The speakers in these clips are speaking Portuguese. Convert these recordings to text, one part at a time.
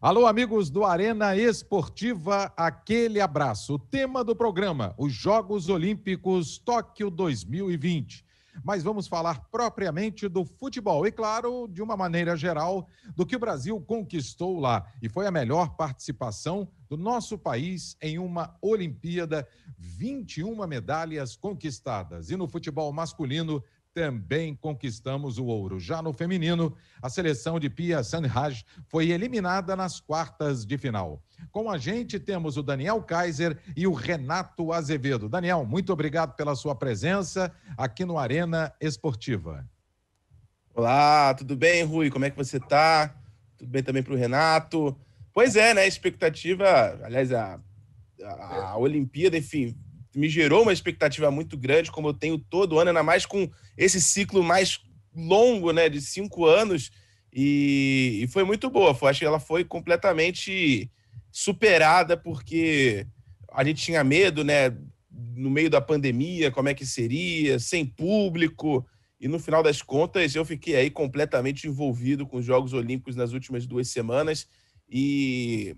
Alô, amigos do Arena Esportiva, aquele abraço. O tema do programa: os Jogos Olímpicos Tóquio 2020. Mas vamos falar propriamente do futebol e, claro, de uma maneira geral, do que o Brasil conquistou lá. E foi a melhor participação do nosso país em uma Olimpíada: 21 medalhas conquistadas. E no futebol masculino, também conquistamos o ouro. Já no feminino, a seleção de Pia Sanhaj foi eliminada nas quartas de final. Com a gente temos o Daniel Kaiser e o Renato Azevedo. Daniel, muito obrigado pela sua presença aqui no Arena Esportiva. Olá, tudo bem, Rui? Como é que você está? Tudo bem também para o Renato? Pois é, né? A expectativa, aliás, a, a, a Olimpíada, enfim, me gerou uma expectativa muito grande, como eu tenho todo ano, ainda mais com esse ciclo mais longo, né, de cinco anos, e, e foi muito boa. Foi, acho que ela foi completamente superada, porque a gente tinha medo, né, no meio da pandemia, como é que seria, sem público, e no final das contas eu fiquei aí completamente envolvido com os Jogos Olímpicos nas últimas duas semanas, e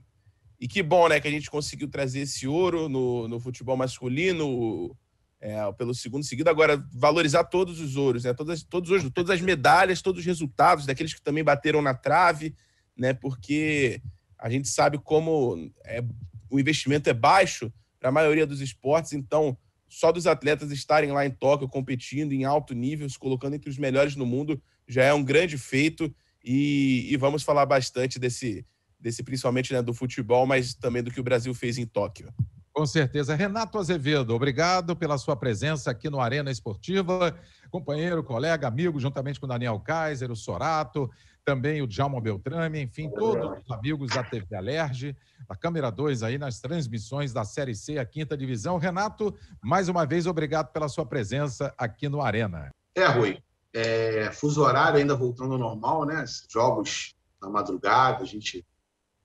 e que bom, né, que a gente conseguiu trazer esse ouro no, no futebol masculino é, pelo segundo seguido. Agora, valorizar todos os ouros, né? Todas, todos os todas as medalhas, todos os resultados, daqueles que também bateram na trave, né? Porque a gente sabe como é, o investimento é baixo para a maioria dos esportes, então só dos atletas estarem lá em Tóquio competindo em alto nível, se colocando entre os melhores no mundo, já é um grande feito. e, e vamos falar bastante desse desse principalmente né, do futebol, mas também do que o Brasil fez em Tóquio. Com certeza. Renato Azevedo, obrigado pela sua presença aqui no Arena Esportiva. Companheiro, colega, amigo, juntamente com Daniel Kaiser, o Sorato, também o Djalma Beltrame, enfim, todos os amigos da TV Alerge, da Câmera 2 aí nas transmissões da Série C, a quinta divisão. Renato, mais uma vez, obrigado pela sua presença aqui no Arena. É, Rui. É, fuso horário ainda voltando ao normal, né? Jogos na madrugada, a gente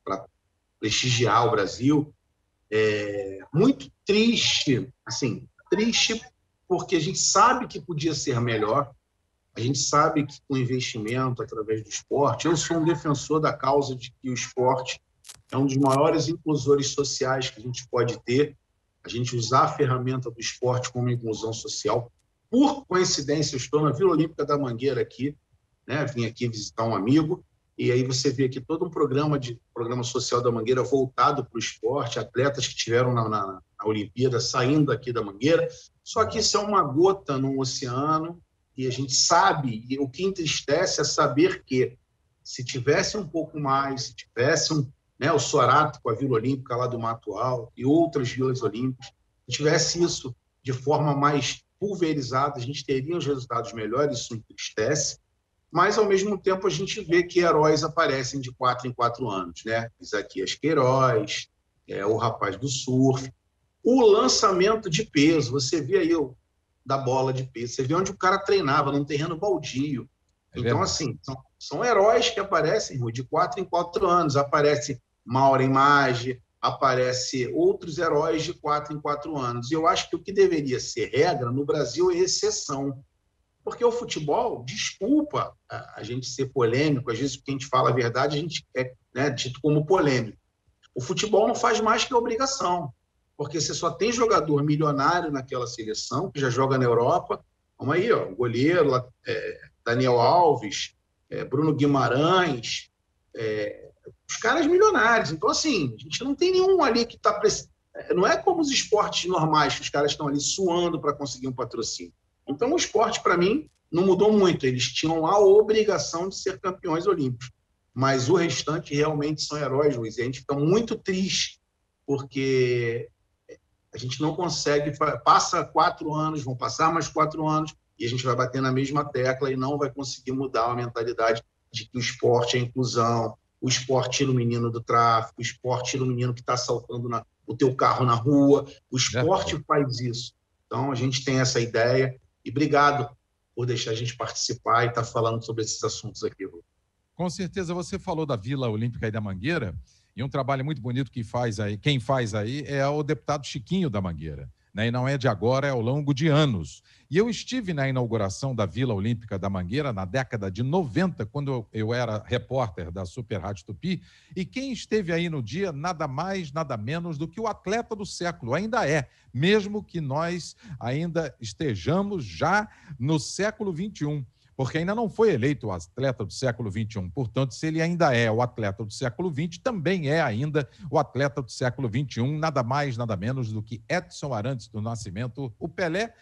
para prestigiar o Brasil. É muito triste, assim, triste porque a gente sabe que podia ser melhor, a gente sabe que com investimento através do esporte, eu sou um defensor da causa de que o esporte é um dos maiores inclusores sociais que a gente pode ter, a gente usar a ferramenta do esporte como inclusão social. Por coincidência, eu estou na Vila Olímpica da Mangueira aqui, né? vim aqui visitar um amigo, e aí você vê aqui todo um programa de programa social da Mangueira voltado para o esporte, atletas que tiveram na, na, na, Olimpíada saindo aqui da Mangueira. Só que isso é uma gota num oceano e a gente sabe, e o que entristece é saber que se tivesse um pouco mais, se tivesse um, né, o Sorato com a Vila Olímpica lá do Mato Alto e outras vilas olímpicas, se tivesse isso de forma mais pulverizada, a gente teria os resultados melhores, isso entristece, mas ao mesmo tempo a gente vê que heróis aparecem de quatro em quatro anos, né? Isaquias Queiroz, é, o rapaz do surf, o lançamento de peso, você vê aí o, da bola de peso, você vê onde o cara treinava, num terreno baldio. É então, assim, são, são, heróis que aparecem de quatro em quatro anos. Aparece Maureen Mage, aparece outros heróis de quatro em quatro anos. E eu acho que o que deveria ser regra no Brasil é exceção. Porque o futebol, desculpa a gente ser polêmico, às vezes porque a gente fala a verdade, a gente é né, dito como polêmico. O futebol não faz mais que obrigação, porque você só tem jogador milionário naquela seleção, que já joga na Europa. Vamos aí, ó, goleiro, é, Daniel Alves, é, Bruno Guimarães, é, os caras milionários. Então, assim, a gente não tem nenhum ali que está. É, não é como os esportes normais, que os caras estão ali suando para conseguir um patrocínio. Então, o esporte, para mim, não mudou muito. Eles tinham a obrigação de ser campeões olímpicos. Mas o restante realmente são heróis, Luiz. E a gente fica muito triste, porque a gente não consegue. Passa quatro anos, vão passar mais quatro anos, e a gente vai bater na mesma tecla e não vai conseguir mudar a mentalidade de que o esporte é inclusão, o esporte tira o menino do tráfico, o esporte tira o menino que está assaltando na, o teu carro na rua. O esporte é. faz isso. Então, a gente tem essa ideia e obrigado por deixar a gente participar e estar tá falando sobre esses assuntos aqui, Lu. Com certeza você falou da Vila Olímpica e da Mangueira, e um trabalho muito bonito que faz aí, quem faz aí é o deputado Chiquinho da Mangueira né? e não é de agora, é ao longo de anos. E eu estive na inauguração da Vila Olímpica da Mangueira na década de 90, quando eu era repórter da Super Rádio Tupi, e quem esteve aí no dia, nada mais, nada menos do que o atleta do século, ainda é, mesmo que nós ainda estejamos já no século XXI porque ainda não foi eleito o atleta do século XXI. Portanto, se ele ainda é o atleta do século XX, também é ainda o atleta do século XXI, nada mais, nada menos do que Edson Arantes do Nascimento, o Pelé.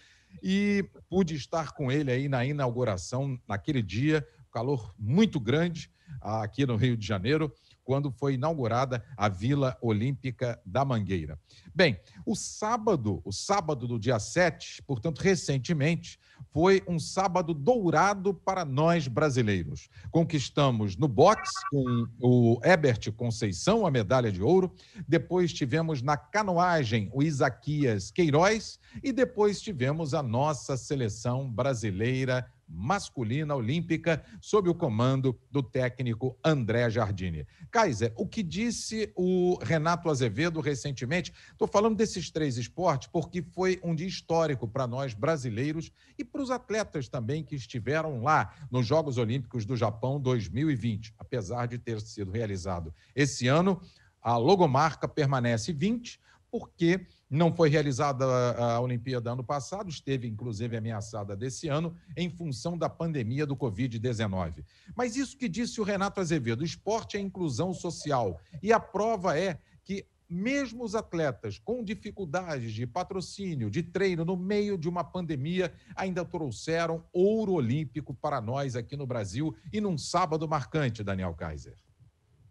E pude estar com ele aí na inauguração, naquele dia, calor muito grande ah, aqui no Rio de Janeiro, quando foi inaugurada a Vila Olímpica da Mangueira. Bem, o sábado, o sábado do dia 7, portanto, recentemente, foi um sábado dourado para nós brasileiros. Conquistamos no boxe com o Ebert Conceição a medalha de ouro, depois tivemos na canoagem o Isaquias Queiroz e depois tivemos a nossa seleção brasileira masculina olímpica, sob o comando do técnico André Jardine. Kaiser, o que disse o Renato Azevedo recentemente? Estou falando desses três esportes porque foi um dia histórico para nós brasileiros e para os atletas também que estiveram lá nos Jogos Olímpicos do Japão 2020, apesar de ter sido realizado esse ano. A logomarca permanece 20, porque não foi realizada a Olimpíada ano passado, esteve inclusive ameaçada desse ano em função da pandemia do Covid-19. Mas isso que disse o Renato Azevedo, esporte é inclusão social. E a prova é que mesmo os atletas com dificuldades de patrocínio, de treino, no meio de uma pandemia, ainda trouxeram ouro olímpico para nós aqui no Brasil e num sábado marcante, Daniel Kaiser.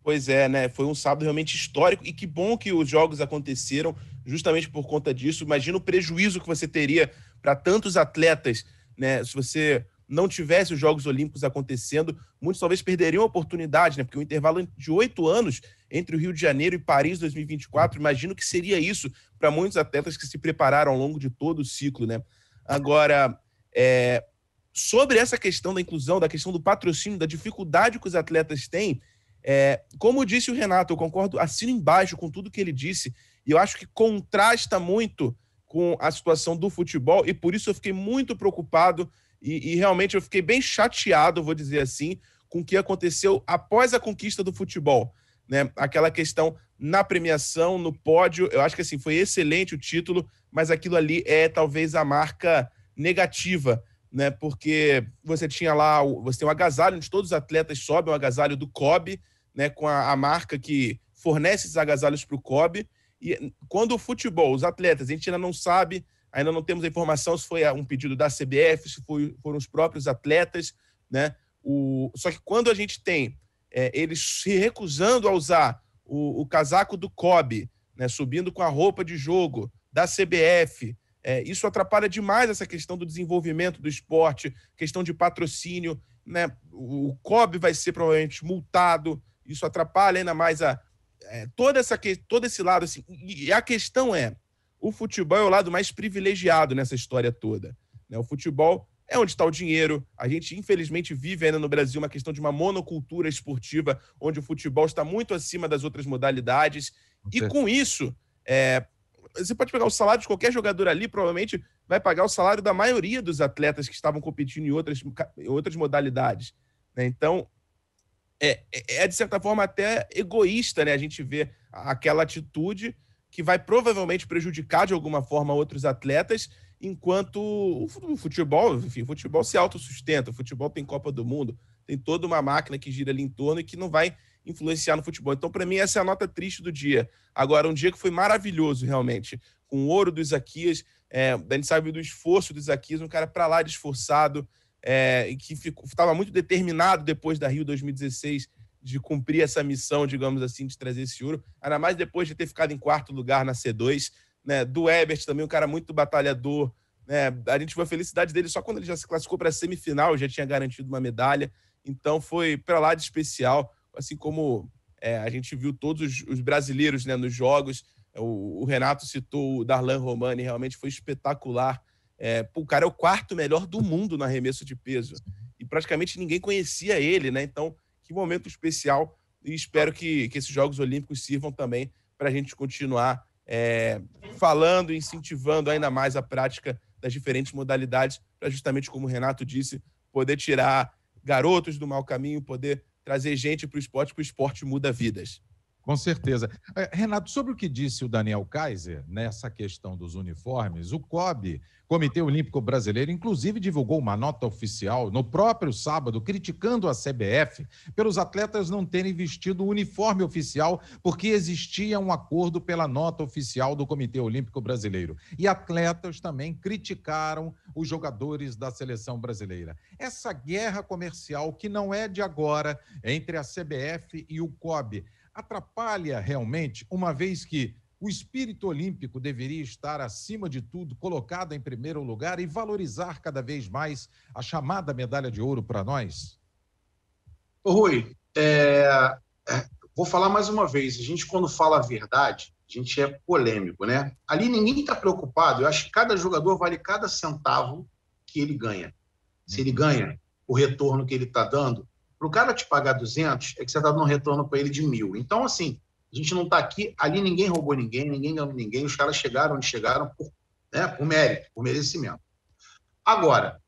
Pois é, né? Foi um sábado realmente histórico e que bom que os jogos aconteceram justamente por conta disso. Imagina o prejuízo que você teria para tantos atletas, né? Se você não tivesse os Jogos Olímpicos acontecendo, muitos talvez perderiam a oportunidade, né? Porque o um intervalo de oito anos entre o Rio de Janeiro e Paris 2024, imagino que seria isso para muitos atletas que se prepararam ao longo de todo o ciclo, né? Agora, é... sobre essa questão da inclusão, da questão do patrocínio, da dificuldade que os atletas têm, é, como disse o Renato, eu concordo, assino embaixo com tudo que ele disse, e eu acho que contrasta muito com a situação do futebol, e por isso eu fiquei muito preocupado e, e realmente eu fiquei bem chateado, vou dizer assim, com o que aconteceu após a conquista do futebol. Né? Aquela questão na premiação, no pódio, eu acho que assim foi excelente o título, mas aquilo ali é talvez a marca negativa, né? Porque você tinha lá, você tem o um agasalho onde todos os atletas sobem, o um agasalho do Kobe, né, com a, a marca que fornece esses agasalhos para o COB. E quando o futebol, os atletas, a gente ainda não sabe, ainda não temos a informação se foi ah, um pedido da CBF, se foi, foram os próprios atletas, né? O, só que quando a gente tem é, eles se recusando a usar o, o casaco do COB, né, subindo com a roupa de jogo da CBF, é, isso atrapalha demais essa questão do desenvolvimento do esporte, questão de patrocínio. Né? O COB vai ser provavelmente multado, isso atrapalha ainda mais a, é, toda essa, todo esse lado. Assim, e a questão é: o futebol é o lado mais privilegiado nessa história toda. Né? O futebol é onde está o dinheiro. A gente, infelizmente, vive ainda no Brasil uma questão de uma monocultura esportiva, onde o futebol está muito acima das outras modalidades. Okay. E com isso, é, você pode pegar o salário de qualquer jogador ali, provavelmente vai pagar o salário da maioria dos atletas que estavam competindo em outras, em outras modalidades. Né? Então, é, é, é, de certa forma, até egoísta, né? A gente vê aquela atitude que vai provavelmente prejudicar de alguma forma outros atletas, enquanto o futebol, enfim, o futebol se autossustenta, o futebol tem Copa do Mundo, tem toda uma máquina que gira ali em torno e que não vai influenciar no futebol. Então, para mim, essa é a nota triste do dia. Agora, um dia que foi maravilhoso, realmente, com o ouro do Isaquias, é, a gente sabe do esforço do Isaquias, um cara para lá de esforçado, é, que estava muito determinado depois da Rio 2016 de cumprir essa missão, digamos assim, de trazer esse ouro, ainda mais depois de ter ficado em quarto lugar na C2, né? Do Ebert também, um cara muito batalhador, né? A gente viu a felicidade dele só quando ele já se classificou para a semifinal, já tinha garantido uma medalha, então foi para lá de especial, assim como é, a gente viu todos os, os brasileiros né, nos jogos. O, o, Renato citou o Darlan Romani, realmente foi espetacular é, o cara é o quarto melhor do mundo no arremesso de peso. E praticamente ninguém conhecia ele, né? Então, que momento especial. E espero que, que esses Jogos Olímpicos sirvam também para a gente continuar é, falando, incentivando ainda mais a prática das diferentes modalidades, para justamente, como o Renato disse, poder tirar garotos do mau caminho, poder trazer gente para o esporte, porque o esporte muda vidas. Com certeza. Eh, Renato, sobre o que disse o Daniel Kaiser nessa questão dos uniformes, o COB, Comitê Olímpico Brasileiro, inclusive divulgou uma nota oficial no próprio sábado criticando a CBF pelos atletas não terem vestido o uniforme oficial, porque existia um acordo pela nota oficial do Comitê Olímpico Brasileiro. E atletas também criticaram os jogadores da seleção brasileira. Essa guerra comercial que não é de agora entre a CBF e o COB atrapalha realmente, uma vez que o espírito olímpico deveria estar, acima de tudo, colocado em primeiro lugar e valorizar cada vez mais a chamada medalha de ouro para nós? Rui, é, é... vou falar mais uma vez. A gente, quando fala a verdade, a gente é polêmico, né? Ali ninguém está preocupado. Eu acho que cada jogador vale cada centavo que ele ganha. Se ele uhum. ganha o retorno que ele está dando, para o cara te pagar 200, é que você está dando um retorno para ele de mil. Então, assim, a gente não está aqui, ali ninguém roubou ninguém, ninguém ganhou ninguém, os caras chegaram onde chegaram por, né, por mérito, por merecimento. Agora,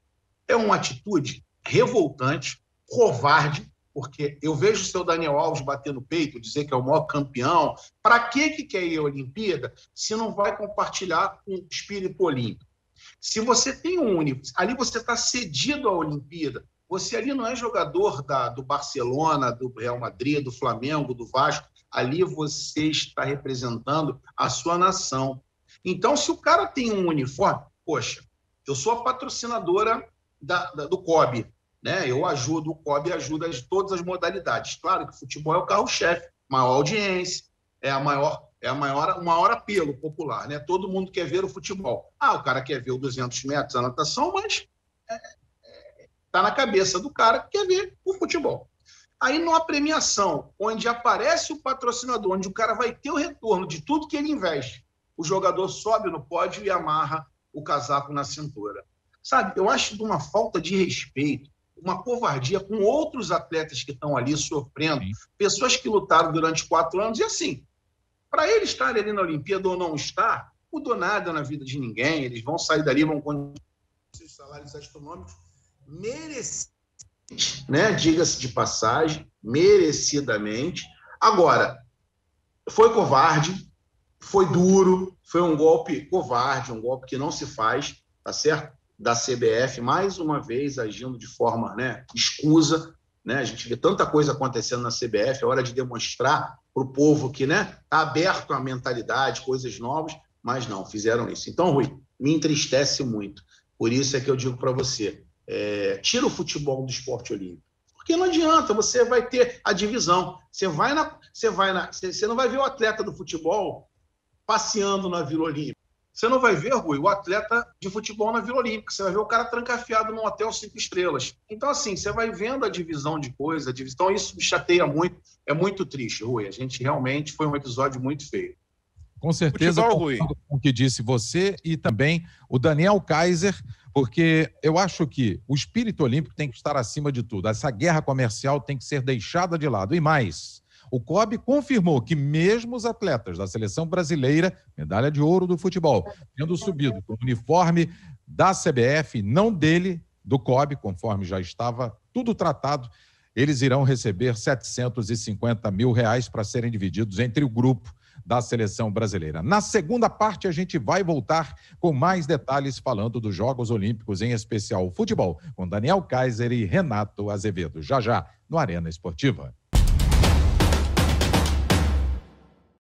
é uma atitude revoltante, covarde, porque eu vejo o seu Daniel Alves bater no peito, dizer que é o maior campeão. Para que, que quer ir à Olimpíada se não vai compartilhar com o espírito olímpico? Se você tem um único, ali você está cedido à Olimpíada, você ali não é jogador da, do Barcelona, do Real Madrid, do Flamengo, do Vasco. Ali você está representando a sua nação. Então, se o cara tem um uniforme, poxa, eu sou a patrocinadora da, da, do COB, né? Eu ajudo, o COB ajuda em todas as modalidades. Claro que o futebol é o carro-chefe, maior audiência, é a maior é a maior, o maior apelo popular, né? Todo mundo quer ver o futebol. Ah, o cara quer ver o 200 metros, a natação, mas é, Está na cabeça do cara que quer ver o futebol. Aí, numa premiação, onde aparece o patrocinador, onde o cara vai ter o retorno de tudo que ele investe, o jogador sobe no pódio e amarra o casaco na cintura. Sabe, eu acho de uma falta de respeito, uma covardia com outros atletas que estão ali sofrendo, Sim. pessoas que lutaram durante quatro anos, e assim, para ele estar ali na Olimpíada ou não estar, mudou nada na vida de ninguém, eles vão sair dali, vão continuar seus salários astronômicos, merecidamente, né? diga-se de passagem, merecidamente. Agora, foi covarde, foi duro, foi um golpe covarde, um golpe que não se faz, tá certo? Da CBF, mais uma vez, agindo de forma né, escusa. Né? A gente vê tanta coisa acontecendo na CBF, é hora de demonstrar para o povo que está né, tá aberto à mentalidade, coisas novas, mas não, fizeram isso. Então, Rui, me entristece muito. Por isso é que eu digo para você, é, tira o futebol do esporte olímpico. Porque não adianta, você vai ter a divisão. Você vai na. Você, vai na, você, você não vai ver o atleta do futebol passeando na Vila Olímpica. Você não vai ver, Rui, o atleta de futebol na Vila Olímpica. Você vai ver o cara trancafiado num hotel cinco estrelas. Então, assim, você vai vendo a divisão de coisa, a divisão, então, isso me chateia muito. É muito triste, Rui. A gente realmente foi um episódio muito feio. Com certeza, futebol, Rui. com o que disse você e também o Daniel Kaiser, porque eu acho que o espírito olímpico tem que estar acima de tudo. Essa guerra comercial tem que ser deixada de lado. E mais, o COB confirmou que mesmo os atletas da seleção brasileira, medalha de ouro do futebol, tendo subido com o uniforme da CBF, não dele, do COB, conforme já estava tudo tratado, eles irão receber 750 mil reais para serem divididos entre o grupo da seleção brasileira. Na segunda parte, a gente vai voltar com mais detalhes falando dos Jogos Olímpicos, em especial o futebol, com Daniel Kaiser e Renato Azevedo. Já já, no Arena Esportiva.